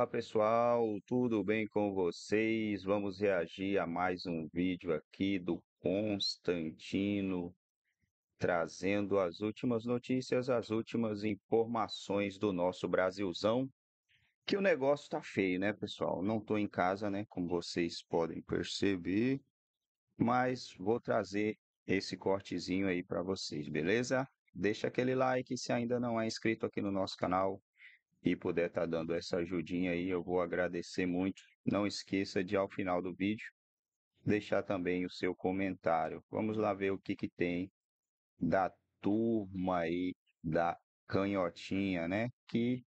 Olá pessoal, tudo bem com vocês? Vamos reagir a mais um vídeo aqui do Constantino, trazendo as últimas notícias, as últimas informações do nosso Brasilzão. Que o negócio tá feio, né, pessoal? Não tô em casa, né, como vocês podem perceber, mas vou trazer esse cortezinho aí para vocês, beleza? Deixa aquele like se ainda não é inscrito aqui no nosso canal e puder estar tá dando essa ajudinha aí, eu vou agradecer muito. Não esqueça de, ao final do vídeo, deixar também o seu comentário. Vamos lá ver o que, que tem da turma aí da canhotinha, né? Que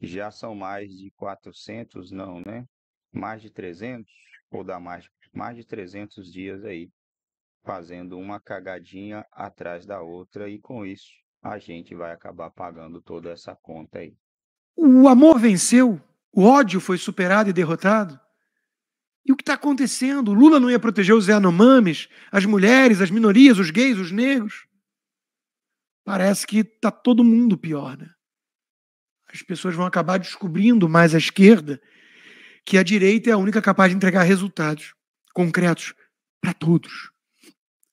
já são mais de 400, não, né? Mais de 300, ou dá mais, mais de 300 dias aí, fazendo uma cagadinha atrás da outra, e com isso a gente vai acabar pagando toda essa conta aí. O amor venceu, o ódio foi superado e derrotado. E o que está acontecendo? O Lula não ia proteger os Yanomamis, as mulheres, as minorias, os gays, os negros. Parece que está todo mundo pior, né? As pessoas vão acabar descobrindo mais à esquerda que a direita é a única capaz de entregar resultados concretos para todos.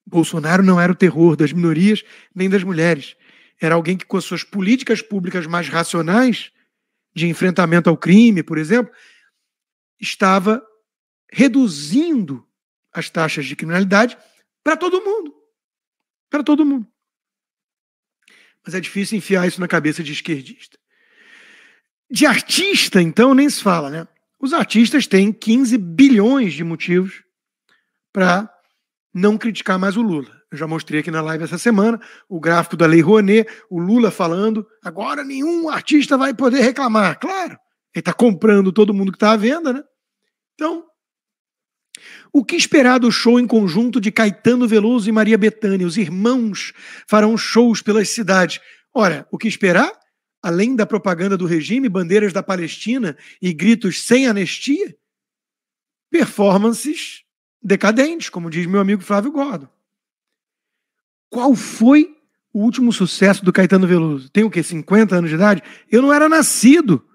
Bolsonaro não era o terror das minorias nem das mulheres. Era alguém que, com as suas políticas públicas mais racionais, de enfrentamento ao crime, por exemplo, estava reduzindo as taxas de criminalidade para todo mundo. Para todo mundo. Mas é difícil enfiar isso na cabeça de esquerdista. De artista, então, nem se fala, né? Os artistas têm 15 bilhões de motivos para não criticar mais o Lula. Eu já mostrei aqui na live essa semana o gráfico da Lei Rouanet, o Lula falando, agora nenhum artista vai poder reclamar. Claro, ele está comprando todo mundo que está à venda, né? Então, o que esperar do show em conjunto de Caetano Veloso e Maria Bethânia? Os irmãos farão shows pelas cidades. Ora, o que esperar? Além da propaganda do regime, bandeiras da Palestina e gritos sem anestia? Performances decadentes, como diz meu amigo Flávio Gordo qual foi o último sucesso do Caetano Veloso? Tem o quê? 50 anos de idade? Eu não era nascido.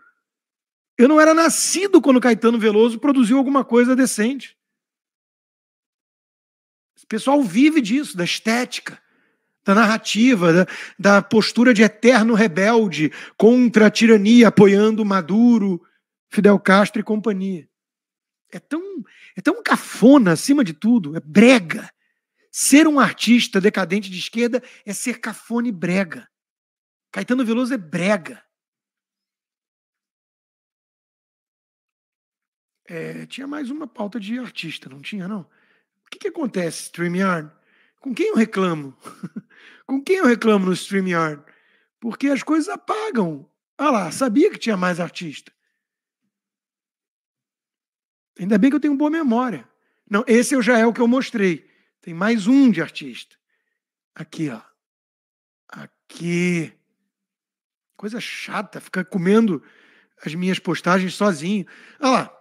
Eu não era nascido quando Caetano Veloso produziu alguma coisa decente. O pessoal vive disso, da estética, da narrativa, da, da postura de eterno rebelde contra a tirania, apoiando Maduro, Fidel Castro e companhia. É tão, é tão cafona, acima de tudo, é brega, Ser um artista decadente de esquerda é ser cafone brega. Caetano Veloso é brega. É, tinha mais uma pauta de artista, não tinha, não? O que, que acontece, StreamYard? Com quem eu reclamo? Com quem eu reclamo no StreamYard? Porque as coisas apagam. Ah lá, sabia que tinha mais artista. Ainda bem que eu tenho boa memória. Não, esse já é o que eu mostrei. Tem mais um de artista. Aqui, ó. Aqui. Coisa chata, ficar comendo as minhas postagens sozinho. Olha lá.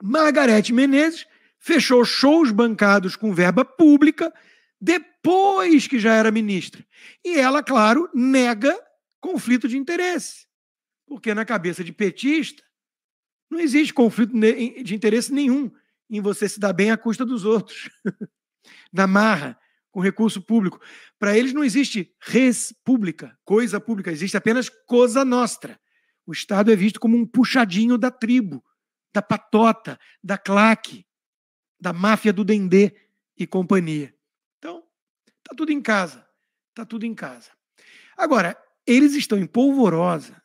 Margarete Menezes fechou shows bancados com verba pública depois que já era ministra. E ela, claro, nega conflito de interesse. Porque na cabeça de petista não existe conflito de interesse nenhum em você se dar bem à custa dos outros. na marra, com recurso público. Para eles não existe res pública, coisa pública, existe apenas coisa nostra. O Estado é visto como um puxadinho da tribo, da patota, da claque, da máfia do dendê e companhia. Então, tá tudo em casa, tá tudo em casa. Agora, eles estão em polvorosa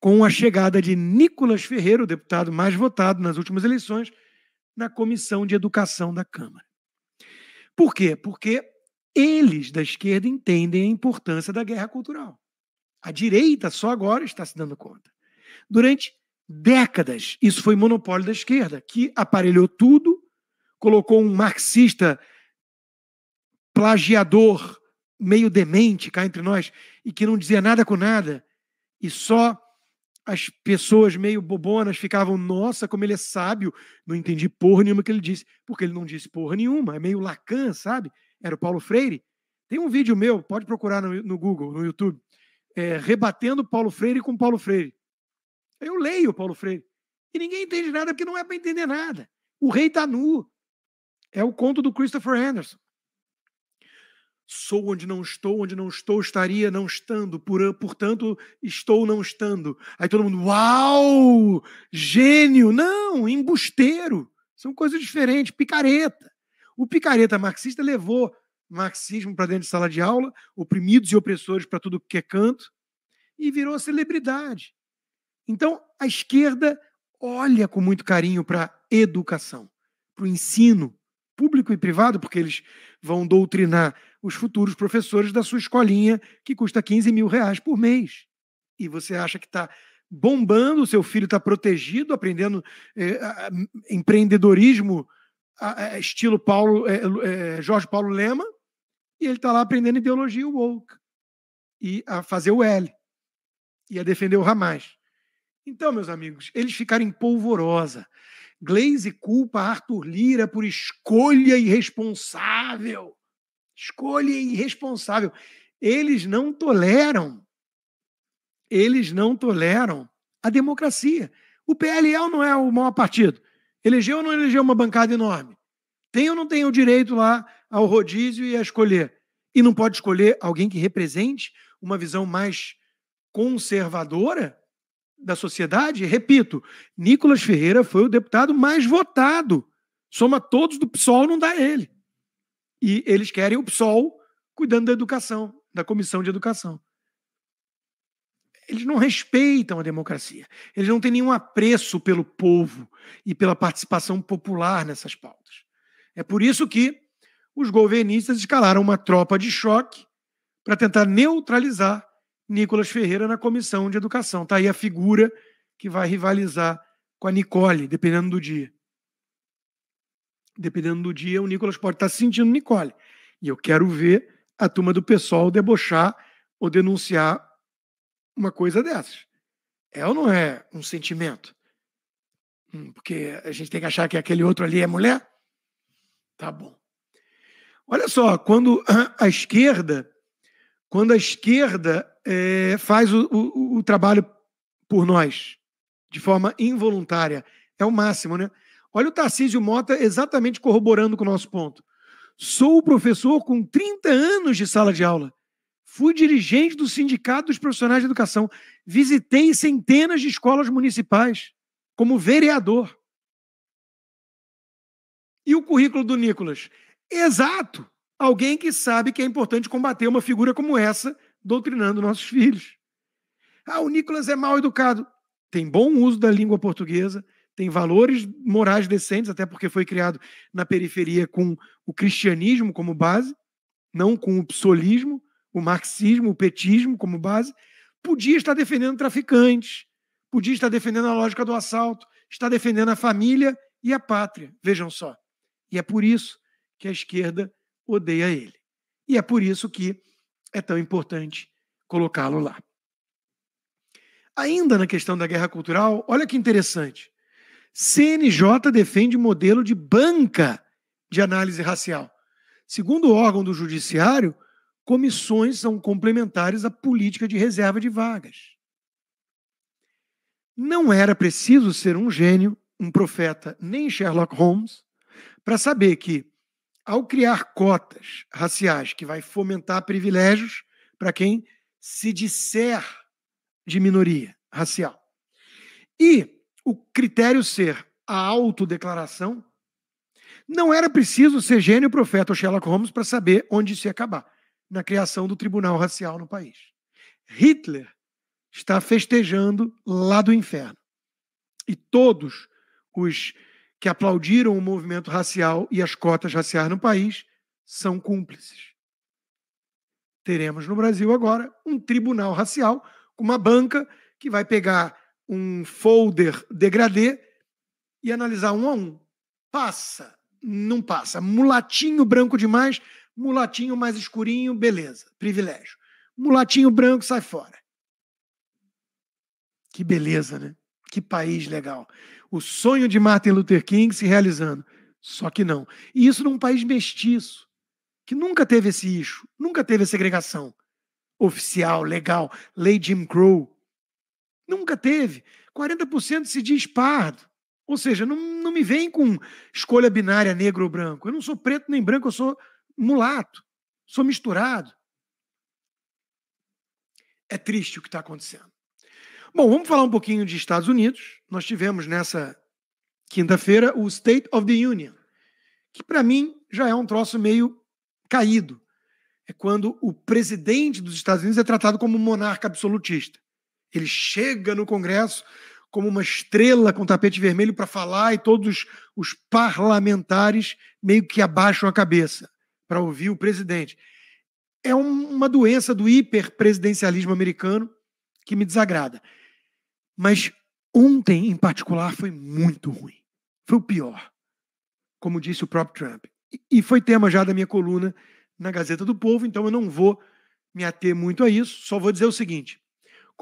com a chegada de Nicolas Ferreira, o deputado mais votado nas últimas eleições, na Comissão de Educação da Câmara. Por quê? Porque eles da esquerda entendem a importância da guerra cultural. A direita só agora está se dando conta. Durante décadas, isso foi monopólio da esquerda, que aparelhou tudo, colocou um marxista plagiador, meio demente cá entre nós, e que não dizia nada com nada, e só as pessoas meio bobonas ficavam, nossa, como ele é sábio. Não entendi porra nenhuma que ele disse, porque ele não disse porra nenhuma. É meio Lacan, sabe? Era o Paulo Freire. Tem um vídeo meu, pode procurar no, no Google, no YouTube, é, rebatendo Paulo Freire com Paulo Freire. Eu leio Paulo Freire. E ninguém entende nada porque não é para entender nada. O rei está nu. É o conto do Christopher Anderson. Sou onde não estou, onde não estou, estaria não estando, por, portanto, estou não estando. Aí todo mundo, uau! Gênio! Não, embusteiro. São coisas diferentes, picareta. O picareta marxista levou marxismo para dentro de sala de aula, oprimidos e opressores para tudo que é canto, e virou celebridade. Então, a esquerda olha com muito carinho para a educação, para o ensino público e privado, porque eles vão doutrinar os futuros professores da sua escolinha, que custa 15 mil reais por mês. E você acha que está bombando, o seu filho está protegido, aprendendo eh, a, empreendedorismo a, a, estilo Paulo, eh, eh, Jorge Paulo Lema, e ele está lá aprendendo ideologia woke e a fazer o L e a defender o Hamas. Então, meus amigos, eles ficaram em polvorosa. Glaze culpa Arthur Lira por escolha irresponsável escolha irresponsável. Eles não toleram. Eles não toleram a democracia. O PLL é não é o maior partido. Elegeu ou não elegeu uma bancada enorme? Tem ou não tem o direito lá ao rodízio e a escolher? E não pode escolher alguém que represente uma visão mais conservadora da sociedade? Repito, Nicolas Ferreira foi o deputado mais votado. Soma todos do PSOL, não dá ele. E eles querem o PSOL cuidando da educação, da comissão de educação. Eles não respeitam a democracia. Eles não têm nenhum apreço pelo povo e pela participação popular nessas pautas. É por isso que os governistas escalaram uma tropa de choque para tentar neutralizar Nicolas Ferreira na comissão de educação. Está aí a figura que vai rivalizar com a Nicole, dependendo do dia. Dependendo do dia, o Nicolas pode tá estar sentindo Nicole. E eu quero ver a turma do pessoal debochar ou denunciar uma coisa dessas. É ou não é um sentimento? Hum, porque a gente tem que achar que aquele outro ali é mulher? Tá bom. Olha só, quando a esquerda, quando a esquerda é, faz o, o, o trabalho por nós de forma involuntária, é o máximo, né? Olha o Tarcísio Mota exatamente corroborando com o nosso ponto. Sou professor com 30 anos de sala de aula. Fui dirigente do Sindicato dos Profissionais de Educação. Visitei centenas de escolas municipais como vereador. E o currículo do Nicolas? Exato! Alguém que sabe que é importante combater uma figura como essa doutrinando nossos filhos. Ah, o Nicolas é mal educado. Tem bom uso da língua portuguesa, tem valores morais decentes, até porque foi criado na periferia com o cristianismo como base, não com o psolismo, o marxismo, o petismo como base. Podia estar defendendo traficantes, podia estar defendendo a lógica do assalto, está defendendo a família e a pátria. Vejam só. E é por isso que a esquerda odeia ele. E é por isso que é tão importante colocá-lo lá. Ainda na questão da guerra cultural, olha que interessante. CNJ defende modelo de banca de análise racial. Segundo o órgão do Judiciário, comissões são complementares à política de reserva de vagas. Não era preciso ser um gênio, um profeta, nem Sherlock Holmes, para saber que, ao criar cotas raciais que vai fomentar privilégios para quem se disser de minoria racial, e o critério ser a autodeclaração, não era preciso ser gênio, profeta ou Sherlock Holmes para saber onde se ia acabar na criação do tribunal racial no país. Hitler está festejando lá do inferno. E todos os que aplaudiram o movimento racial e as cotas raciais no país são cúmplices. Teremos no Brasil agora um tribunal racial com uma banca que vai pegar um folder degradê e analisar um a um. Passa, não passa. Mulatinho branco demais, mulatinho mais escurinho, beleza, privilégio. Mulatinho branco sai fora. Que beleza, né? Que país legal. O sonho de Martin Luther King se realizando. Só que não. E isso num país mestiço, que nunca teve esse eixo, nunca teve a segregação oficial, legal, lei Jim Crow, Nunca teve. 40% se diz pardo. Ou seja, não, não me vem com escolha binária negro ou branco. Eu não sou preto nem branco, eu sou mulato. Sou misturado. É triste o que está acontecendo. Bom, vamos falar um pouquinho de Estados Unidos. Nós tivemos nessa quinta-feira o State of the Union, que para mim já é um troço meio caído. É quando o presidente dos Estados Unidos é tratado como monarca absolutista. Ele chega no Congresso como uma estrela com tapete vermelho para falar e todos os parlamentares meio que abaixam a cabeça para ouvir o presidente. É uma doença do hiperpresidencialismo americano que me desagrada. Mas ontem, em particular, foi muito ruim. Foi o pior, como disse o próprio Trump. E foi tema já da minha coluna na Gazeta do Povo, então eu não vou me ater muito a isso, só vou dizer o seguinte: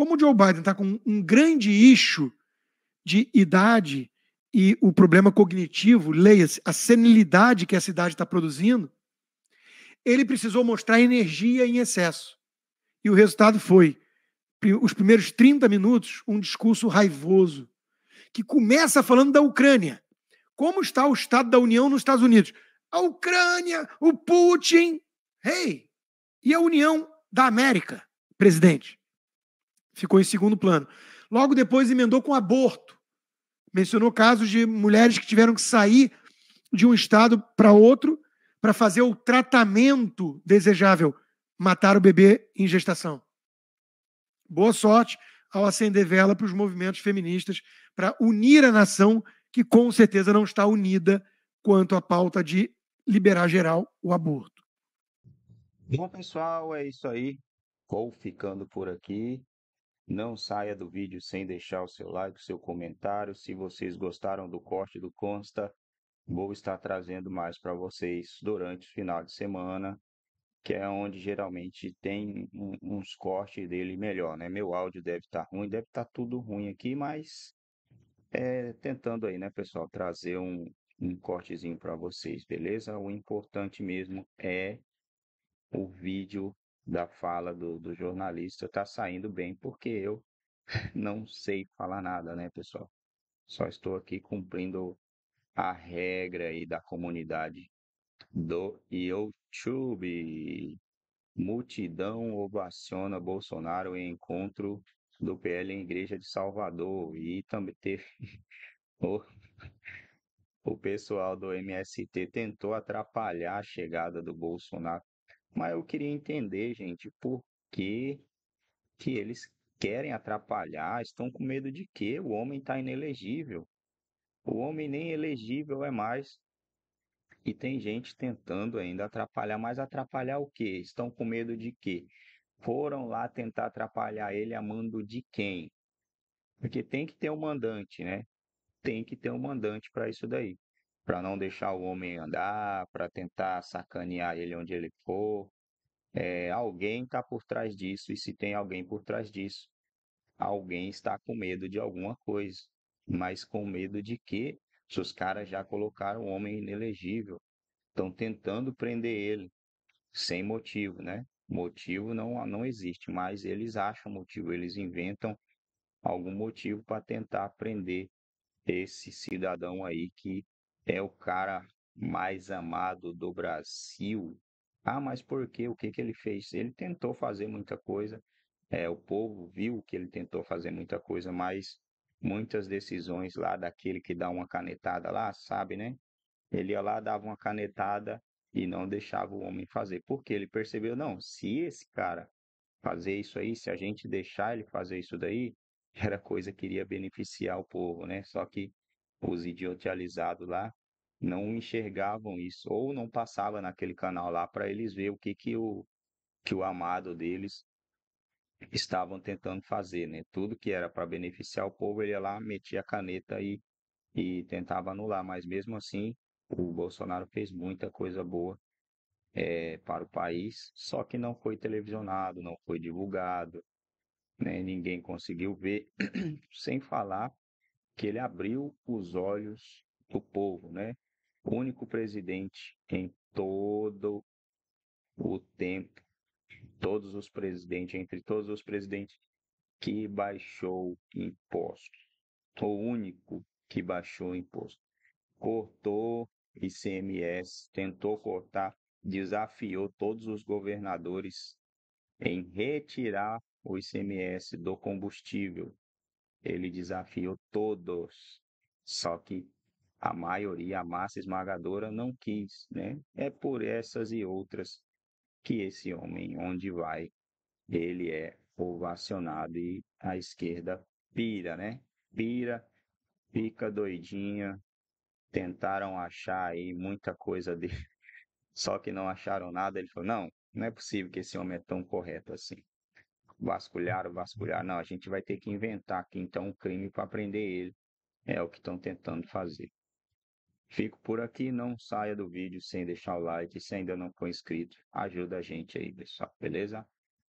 como o Joe Biden está com um grande eixo de idade e o problema cognitivo, leia-se, a senilidade que essa idade está produzindo, ele precisou mostrar energia em excesso. E o resultado foi, os primeiros 30 minutos, um discurso raivoso, que começa falando da Ucrânia. Como está o Estado da União nos Estados Unidos? A Ucrânia, o Putin. Hey! E a União da América, presidente? ficou em segundo plano. Logo depois emendou com aborto. Mencionou casos de mulheres que tiveram que sair de um estado para outro para fazer o tratamento desejável, matar o bebê em gestação. Boa sorte ao acender vela para os movimentos feministas para unir a nação que com certeza não está unida quanto à pauta de liberar geral o aborto. Bom, pessoal, é isso aí. Vou ficando por aqui. Não saia do vídeo sem deixar o seu like, o seu comentário. Se vocês gostaram do corte do Consta, vou estar trazendo mais para vocês durante o final de semana, que é onde geralmente tem uns cortes dele melhor, né? Meu áudio deve estar tá ruim, deve estar tá tudo ruim aqui, mas é, tentando aí, né, pessoal, trazer um, um cortezinho para vocês, beleza? O importante mesmo é o vídeo da fala do, do jornalista está saindo bem, porque eu não sei falar nada, né, pessoal? Só estou aqui cumprindo a regra aí da comunidade do YouTube. Multidão ovaciona Bolsonaro em encontro do PL em Igreja de Salvador. E também teve. o, o pessoal do MST tentou atrapalhar a chegada do Bolsonaro. Mas eu queria entender, gente, por que, que eles querem atrapalhar, estão com medo de quê? O homem está inelegível. O homem nem elegível é mais. E tem gente tentando ainda atrapalhar, mas atrapalhar o quê? Estão com medo de quê? Foram lá tentar atrapalhar ele a mando de quem? Porque tem que ter um mandante, né? Tem que ter um mandante para isso daí para não deixar o homem andar, para tentar sacanear ele onde ele for. É, alguém está por trás disso, e se tem alguém por trás disso, alguém está com medo de alguma coisa, mas com medo de quê? Se os caras já colocaram o homem inelegível, estão tentando prender ele, sem motivo, né? Motivo não, não existe, mas eles acham motivo, eles inventam algum motivo para tentar prender esse cidadão aí que é o cara mais amado do Brasil. Ah, mas por quê? O que, que ele fez? Ele tentou fazer muita coisa, é, o povo viu que ele tentou fazer muita coisa, mas muitas decisões lá daquele que dá uma canetada lá, sabe, né? Ele ia lá, dava uma canetada e não deixava o homem fazer, porque ele percebeu, não, se esse cara fazer isso aí, se a gente deixar ele fazer isso daí, era coisa que iria beneficiar o povo, né? Só que os idiotializados lá, não enxergavam isso, ou não passava naquele canal lá para eles ver o que, que, o, que o amado deles estavam tentando fazer, né? Tudo que era para beneficiar o povo, ele ia lá, metia a caneta e, e tentava anular, mas mesmo assim, o Bolsonaro fez muita coisa boa é, para o país, só que não foi televisionado, não foi divulgado, né? ninguém conseguiu ver, sem falar que ele abriu os olhos do povo, né? O único presidente em todo o tempo, todos os presidentes, entre todos os presidentes, que baixou impostos. O único que baixou imposto. Cortou ICMS, tentou cortar, desafiou todos os governadores em retirar o ICMS do combustível ele desafiou todos, só que a maioria, a massa esmagadora, não quis, né? É por essas e outras que esse homem, onde vai, ele é ovacionado e a esquerda pira, né? Pira, fica doidinha. Tentaram achar aí muita coisa dele, só que não acharam nada. Ele falou: não, não é possível que esse homem é tão correto assim vasculharam, uhum. vasculharam. Não, a gente vai ter que inventar aqui então um crime para prender ele. É o que estão tentando fazer. Fico por aqui, não saia do vídeo sem deixar o like. Se ainda não for inscrito, ajuda a gente aí, pessoal, beleza?